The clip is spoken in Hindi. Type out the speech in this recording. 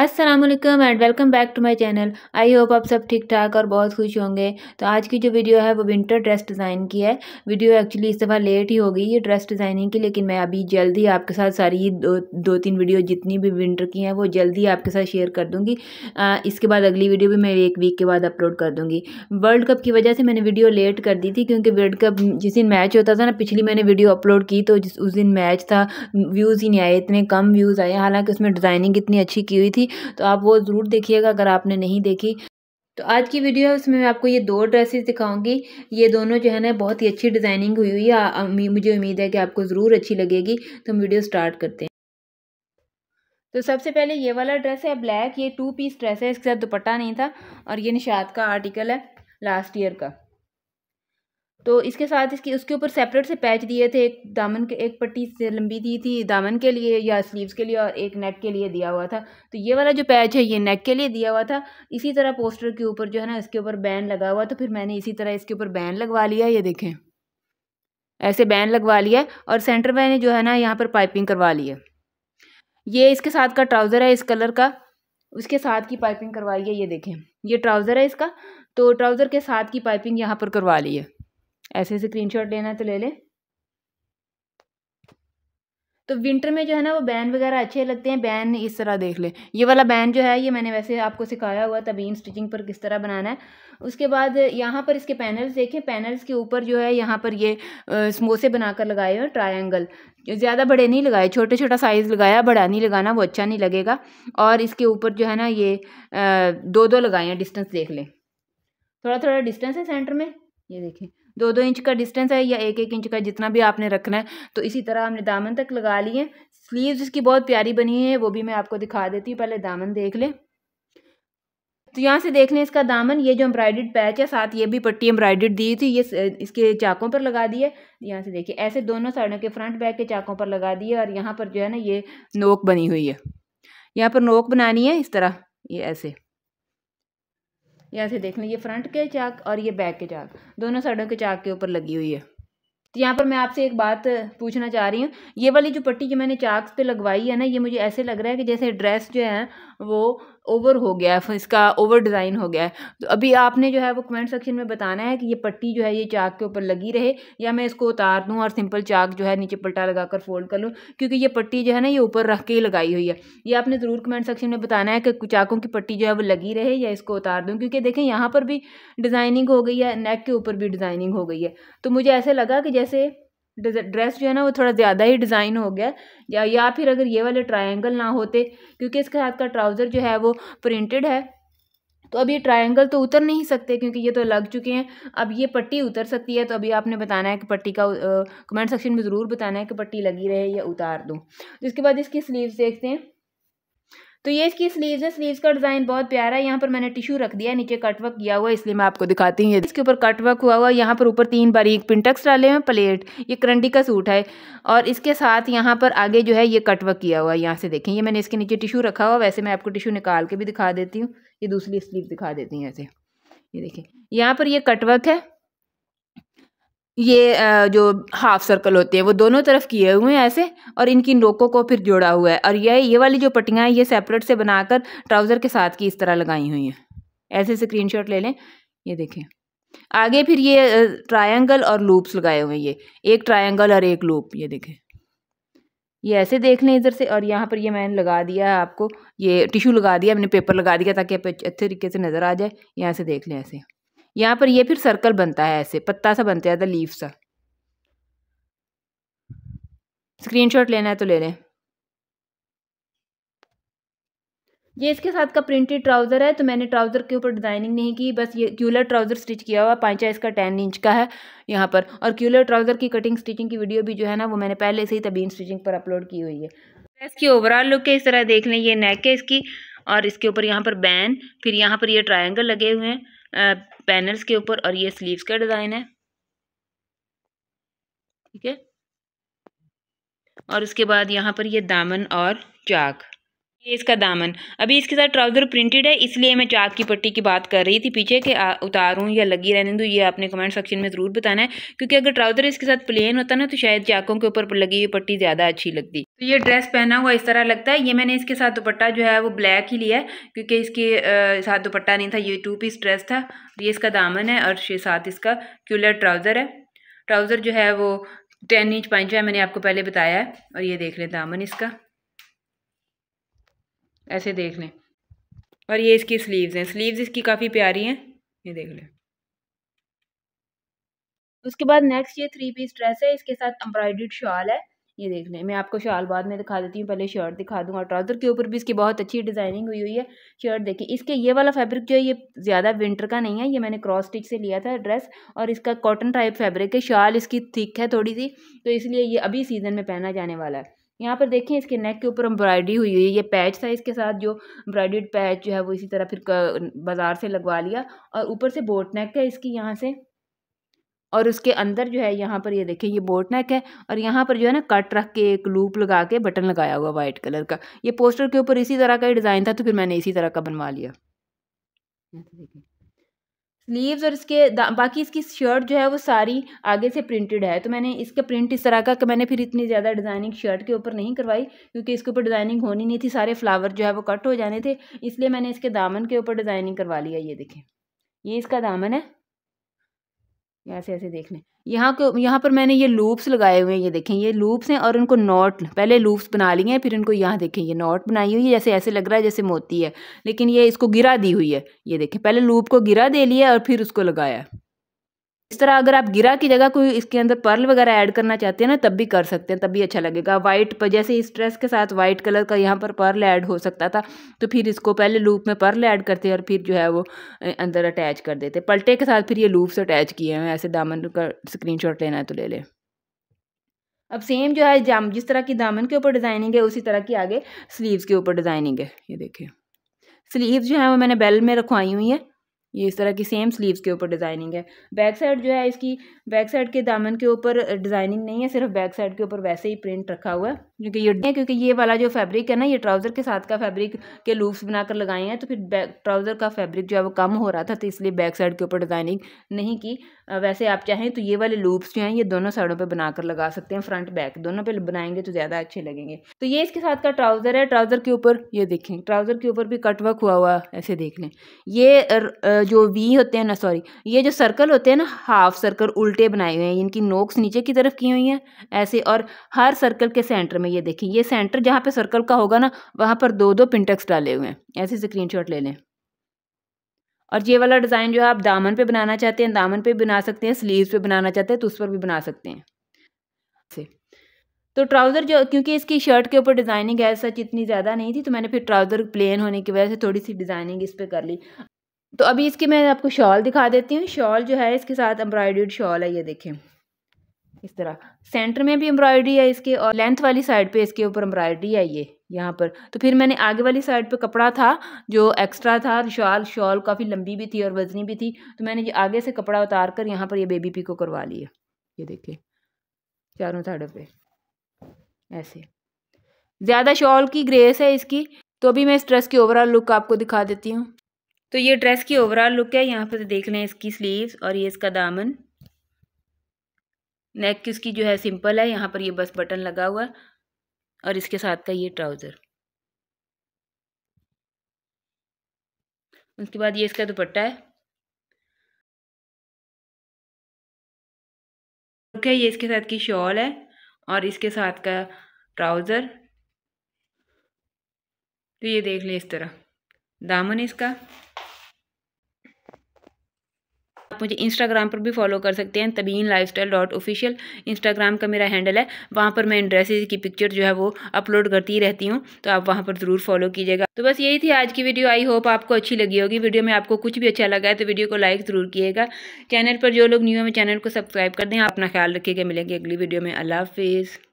अस्सलाम वालेकुम and welcome back to my channel I hope आप सब ठीक ठाक और बहुत खुश होंगे तो आज की जो वीडियो है वो विंटर ड्रेस डिज़ाइन की है वीडियो एक्चुअली इस दफ़ा लेट ही हो गई ये ड्रेस डिज़ाइनिंग की लेकिन मैं अभी जल्दी आपके साथ सारी दो दो तीन वीडियो जितनी भी विंटर की हैं वो जल्दी आपके साथ शेयर कर दूँगी इसके बाद अगली वीडियो भी मैं एक वीक के बाद अपलोड कर दूँगी वर्ल्ड कप की वजह से मैंने वीडियो लेट कर दी थी क्योंकि वर्ल्ड कप जिस दिन मैच होता था ना पिछली मैंने वीडियो अपलोड की तो जिस उस दिन मैच था व्यूज़ ही नहीं आए इतने कम व्यूज़ आए हालाँकि उसमें डिज़ाइनिंग इतनी अच्छी की हुई थी तो आप वो ज़रूर देखिएगा अगर आपने नहीं देखी तो आज की वीडियो है उसमें मैं आपको ये दो ड्रेसेस दिखाऊंगी ये दोनों जो है ना बहुत ही अच्छी डिज़ाइनिंग हुई हुई है मुझे उम्मीद है कि आपको ज़रूर अच्छी लगेगी तो हम वीडियो स्टार्ट करते हैं तो सबसे पहले ये वाला ड्रेस है ब्लैक ये टू पीस ड्रेस है इसके साथ दुपट्टा नहीं था और ये निषाद का आर्टिकल है लास्ट ईयर का तो इसके साथ इसकी उसके ऊपर सेपरेट से पैच दिए थे एक दामन के एक पट्टी से लंबी दी थी दामन के लिए या स्लीव्स के लिए और एक नेक के लिए दिया हुआ था तो ये वाला जो पैच है ये नेक के लिए दिया हुआ था इसी तरह पोस्टर के ऊपर जो है ना इसके ऊपर बैन लगा हुआ तो फिर मैंने इसी तरह इसके ऊपर बैन लगवा लिया ये देखें ऐसे बैन लगवा लिया और सेंटर मैंने जो है ना यहाँ पर पाइपिंग करवा ली है ये इसके साथ का ट्राउज़र है इस कलर का उसके साथ की पाइपिंग करवाई है ये देखें ये ट्राउज़र है इसका तो ट्राउज़र के साथ की पाइपिंग यहाँ पर करवा ली है ऐसे स्क्रीनशॉट लेना है तो ले ले तो विंटर में जो है ना वो बैन वगैरह अच्छे लगते हैं बैन इस तरह देख ले ये वाला बैन जो है ये मैंने वैसे आपको सिखाया हुआ तबीन स्टिचिंग पर किस तरह बनाना है उसके बाद यहाँ पर इसके पैनल्स देखें पैनल्स के ऊपर जो है यहाँ पर ये समोसे बनाकर लगाए हैं ट्रायंगल ज़्यादा बड़े नहीं लगाए छोटे छोटा साइज़ लगाया बड़ा नहीं लगाना वो अच्छा नहीं लगेगा और इसके ऊपर जो है ना ये दो दो लगाए हैं डिस्टेंस देख लें थोड़ा थोड़ा डिस्टेंस है सेंटर में ये देखें दो दो इंच का डिस्टेंस है या एक एक इंच का जितना भी आपने रखना है तो इसी तरह हमने दामन तक लगा लिए स्लीव्स इसकी बहुत प्यारी बनी है वो भी मैं आपको दिखा देती हूँ पहले दामन देख लें तो यहाँ से देख लें इसका दामन ये जो एम्ब्रॉयडेड पैच है साथ ये भी पट्टी एम्ब्रॉयडेड दी थी ये इसके चाकों पर लगा दी है यहाँ से देखिए ऐसे दोनों साइडों के फ्रंट बैक के चाकों पर लगा दिए और यहाँ पर जो है ना ये नोक बनी हुई है यहाँ पर नोक बनानी है इस तरह ये ऐसे यहाँ से देख लें ये फ्रंट के चाक और ये बैक के चाक दोनों साइडों के चाक के ऊपर लगी हुई है तो यहाँ पर मैं आपसे एक बात पूछना चाह रही हूँ ये वाली जो पट्टी जो मैंने चाक पे लगवाई है ना ये मुझे ऐसे लग रहा है कि जैसे ड्रेस जो है वो ओवर हो गया है इसका ओवर डिज़ाइन हो गया है तो अभी आपने जो है वो कमेंट सेक्शन में बताना है कि ये पट्टी जो है ये चाक के ऊपर लगी रहे या मैं इसको उतार दूँ और सिंपल चाक जो है नीचे पलटा लगा कर फोल्ड कर लूँ क्योंकि ये पट्टी जो है ना ये ऊपर रख के ही लगाई हुई है ये आपने ज़रूर कमेंट सेक्शन में बताना है कि चाकों की पट्टी जो है वो लगी रहे या इसको उतार दूँ क्योंकि देखें यहाँ पर भी डिज़ाइनिंग हो गई है नेक के ऊपर भी डिज़ाइनिंग हो गई है तो मुझे ऐसे लगा कि जैसे ड्रेस जो है ना वो थोड़ा ज़्यादा ही डिज़ाइन हो गया या या फिर अगर ये वाले ट्रायंगल ना होते क्योंकि इसके साथ का ट्राउज़र जो है वो प्रिंटेड है तो अब ये ट्रायंगल तो उतर नहीं सकते क्योंकि ये तो लग चुके हैं अब ये पट्टी उतर सकती है तो अभी आपने बताना है कि पट्टी का कमेंट सेक्शन में ज़रूर बताना है कि पट्टी लगी रहे या उतार दूँ इसके बाद इसकी स्लीव्स देखते हैं तो ये इसकी स्लीव्स है स्लीव्स का डिज़ाइन बहुत प्यारा है यहाँ पर मैंने टिशू रख दिया नीचे कटवर्क किया हुआ है इसलिए मैं आपको दिखाती हूँ इसके ऊपर कटवर्क हुआ हुआ यहाँ पर ऊपर तीन बारीक पिंटक्स डाले हुए प्लेट ये करंडी का सूट है और इसके साथ यहाँ पर आगे जो है ये कटवर्क किया हुआ है यहाँ से देखें ये मैंने इसके नीचे टिशू रखा हुआ वैसे मैं आपको टिशू निकाल के भी दिखा देती हूँ ये दूसरी स्लीव दिखा देती हूँ ऐसे ये देखें यहाँ पर ये कटवर्क है ये जो हाफ सर्कल होते हैं वो दोनों तरफ किए हुए हैं ऐसे और इनकी नोकों को फिर जोड़ा हुआ है और ये ये वाली जो पट्टियाँ हैं ये सेपरेट से बनाकर ट्राउज़र के साथ की इस तरह लगाई हुई हैं ऐसे स्क्रीनशॉट ले लें ये देखें आगे फिर ये ट्रायंगल और लूप्स लगाए हुए हैं ये एक ट्रायंगल और एक लूप ये देखें ये ऐसे देख लें इधर से और यहाँ पर ये मैंने लगा दिया है आपको ये टिशू लगा दिया मैंने पेपर लगा दिया ताकि अच्छे तरीके से नज़र आ जाए यहाँ से देख लें ऐसे यहाँ पर ये फिर सर्कल बनता है ऐसे पत्ता सा बनता है द लीफ सा स्क्रीनशॉट लेना है तो ले लें ये इसके साथ का प्रिंटेड ट्राउज़र है तो मैंने ट्राउज़र के ऊपर डिज़ाइनिंग नहीं की बस ये क्यूलर ट्राउज़र स्टिच किया हुआ पाँचा इसका टेन इंच का है यहाँ पर और क्यूलर ट्राउज़र की कटिंग स्टिचिंग की वीडियो भी जो है ना वो मैंने पहले से ही तबीन स्टिचिंग पर अपलोड की हुई है ड्रेस की ओवरऑल लुक है इस तरह देख लें ये नेक है इसकी और इसके ऊपर यहाँ पर बैन फिर यहाँ पर ये ट्राइंगल लगे हुए हैं पैनल्स के ऊपर और ये स्लीव्स का डिज़ाइन है ठीक है और उसके बाद यहाँ पर ये दामन और चाक ये इसका दामन अभी इसके साथ ट्राउज़र प्रिंटेड है इसलिए मैं चाक की पट्टी की बात कर रही थी पीछे कि उतारूं या लगी रहने दूँ ये आपने कमेंट सेक्शन में ज़रूर बताना है क्योंकि अगर ट्राउज़र इसके साथ प्लेन होता ना तो शायद चाकों के ऊपर लगी हुई पट्टी ज़्यादा अच्छी लगती तो ये ड्रेस पहना हुआ इस तरह लगता है ये मैंने इसके साथ दुपट्टा जो है वो ब्लैक ही लिया है क्योंकि इसके साथ दुपट्टा नहीं था ये टू पीस ड्रेस था ये इसका दामन है और ये साथ इसका क्यूलर ट्राउज़र है ट्राउज़र जो है वो टेन इंच पाँच है मैंने आपको पहले बताया है और ये देख लें दामन इसका ऐसे देख लें और ये इसकी स्लीव्स हैं स्लीव्स इसकी काफ़ी प्यारी हैं ये देख लें उसके बाद नेक्स्ट ये थ्री पीस ड्रेस है इसके साथ एम्ब्रॉयड शॉल है ये देख लें मैं आपको शाल बाद में दिखा देती हूँ पहले शर्ट दिखा दूँ और ट्राउज़र के ऊपर भी इसकी बहुत अच्छी डिज़ाइनिंग हुई हुई है शर्ट देखिए इसके ये वाला फैब्रिक जो है ये ज़्यादा विंटर का नहीं है ये मैंने क्रॉस स्टिच से लिया था ड्रेस और इसका कॉटन टाइप फैब्रिक है शाल इसकी थिक है थोड़ी सी तो इसलिए ये अभी सीज़न में पहना जाने वाला है यहाँ पर देखें इसके नेक के ऊपर एम्ब्रॉयडरी हुई हुई है ये पैच था इसके साथ जो एम्ब्रॉयड पैच जो है वो इसी तरह फिर बाज़ार से लगवा लिया और ऊपर से बोट नेक है इसकी यहाँ से और उसके अंदर जो है यहाँ पर ये देखें ये बोट नेक है और यहाँ पर जो है ना कट रख के एक लूप लगा के बटन लगाया हुआ वाइट कलर का ये पोस्टर के ऊपर इसी तरह का ही डिज़ाइन था तो फिर मैंने इसी तरह का बनवा लिया स्लीव्स और इसके बाकी इसकी शर्ट जो है वो सारी आगे से प्रिंटेड है तो मैंने इसका प्रिंट इस तरह का कि मैंने फिर इतनी ज़्यादा डिज़ाइनिंग शर्ट के ऊपर नहीं करवाई क्योंकि इसके ऊपर डिज़ाइनिंग होनी नहीं थी सारे फ्लावर जो है वो कट हो जाने थे इसलिए मैंने इसके दामन के ऊपर डिज़ाइनिंग करवा लिया ये देखें ये इसका दामन है ऐसे ऐसे देख लें यहाँ को यहाँ पर मैंने ये लूप्स लगाए हुए हैं ये देखें ये लूप्स हैं और इनको नॉट पहले लूप्स बना लिए हैं फिर इनको यहाँ देखें ये नॉट बनाई हुई है जैसे ऐसे लग रहा है जैसे मोती है लेकिन ये इसको गिरा दी हुई है ये देखें पहले लूप को गिरा दे लिया और फिर उसको लगाया इस तरह अगर आप गिरा की जगह कोई इसके अंदर पर्ल वगैरह ऐड करना चाहते हैं ना तब भी कर सकते हैं तब भी अच्छा लगेगा वाइट पर जैसे इस ड्रेस के साथ वाइट कलर का यहाँ पर पर्ल ऐड हो सकता था तो फिर इसको पहले लूप में पर्ल ऐड करते और फिर जो है वो अंदर अटैच कर देते पलटे के साथ फिर ये लूप्स अटैच किए हैं ऐसे दामन का स्क्रीन लेना है तो ले लें अब सेम जो है जाम जिस तरह की दामन के ऊपर डिज़ाइनिंग है उसी तरह की आगे स्लीव्स के ऊपर डिज़ाइनिंग है ये देखिए स्लीव्स जो है वो मैंने बेल में रखवाई हुई है ये इस तरह की सेम स्लीव्स के ऊपर डिज़ाइनिंग है बैक साइड जो है इसकी बैक साइड के दामन के ऊपर डिज़ाइनिंग नहीं है सिर्फ बैक साइड के ऊपर वैसे ही प्रिंट रखा हुआ है क्योंकि ये क्योंकि ये वाला जो फैब्रिक है ना ये ट्राउज़र के साथ का फैब्रिक के लूप्स बनाकर लगाए हैं तो फिर बैक ट्राउज़र का फैब्रिक जो है वो कम हो रहा था तो इसलिए बैक साइड के ऊपर डिज़ाइनिंग नहीं की वैसे आप चाहें तो ये वाले लूप्स जो हैं ये दोनों साइडों पे बनाकर लगा सकते हैं फ्रंट बैक दोनों पे बनाएंगे तो ज़्यादा अच्छे लगेंगे तो ये इसके साथ का ट्राउज़र है ट्राउज़र के ऊपर ये देखें ट्राउज़र के ऊपर भी कट वर्क हुआ हुआ ऐसे देख लें ये जो वी होते हैं ना सॉरी ये जो सर्कल होते हैं ना हाफ सर्कल उल्टे बनाए हुए हैं इनकी नोक्स नीचे की तरफ की हुई हैं ऐसे और हर सर्कल के सेंटर में ये देखें ये सेंटर जहाँ पर सर्कल का होगा ना वहाँ पर दो दो पिंटक्स डाले हुए हैं ऐसे स्क्रीन ले लें और ये वाला डिज़ाइन जो है आप दामन पे बनाना चाहते हैं दामन पे बना सकते हैं स्लीव्स पे बनाना चाहते हैं तो उस पर भी बना सकते हैं से तो ट्राउज़र जो क्योंकि इसकी शर्ट के ऊपर डिज़ाइनिंग है सच इतनी ज़्यादा नहीं थी तो मैंने फिर ट्राउज़र प्लेन होने की वजह से थोड़ी सी डिज़ाइनिंग इस पर कर ली तो अभी इसकी मैं आपको शॉल दिखा देती हूँ शॉल जो है इसके साथ एम्ब्रॉयडर्ड शॉल है ये देखें इस तरह सेंटर में भी एम्ब्रॉयडरी है इसके और लेंथ वाली साइड पे इसके ऊपर एम्ब्रॉयडरी है ये यहाँ पर तो फिर मैंने आगे वाली साइड पे कपड़ा था जो एक्स्ट्रा था शॉल शॉल काफ़ी लंबी भी थी और वजनी भी थी तो मैंने ये आगे से कपड़ा उतार कर यहाँ पर ये बेबी पी को करवा लिया ये देखिए चारों साइडों पर ऐसे ज़्यादा शॉल की ग्रेस है इसकी तो अभी मैं इस ड्रेस की ओवरऑल लुक आपको दिखा देती हूँ तो ये ड्रेस की ओवरऑल लुक है यहाँ पर देख लें इसकी स्लीव्स और ये इसका दामन नेक इसकी जो है सिंपल है यहाँ पर ये बस बटन लगा हुआ है और इसके साथ का ये ट्राउज़र उसके बाद ये इसका दुपट्टा है ओके ये इसके साथ की शॉल है और इसके साथ का ट्राउज़र तो ये देख लें इस तरह दामन इसका आप मुझे इंस्टाग्राम पर भी फॉलो कर सकते हैं Tabeen life dot official Instagram का मेरा हैंडल है वहाँ पर मैं इन ड्रेसेज की पिक्चर जो है वो अपलोड करती रहती हूँ तो आप वहाँ पर ज़रूर फॉलो कीजिएगा तो बस यही थी आज की वीडियो आई होप आपको अच्छी लगी होगी वीडियो में आपको कुछ भी अच्छा लगा है तो वीडियो को लाइक ज़रूर कीजिएगा चैनल पर जो लोग न्यू है मैं चैनल को सब्सक्राइब कर दें अपना ख्याल रखिएगा मिलेंगे अगली वीडियो में अल्लाह हाफिज़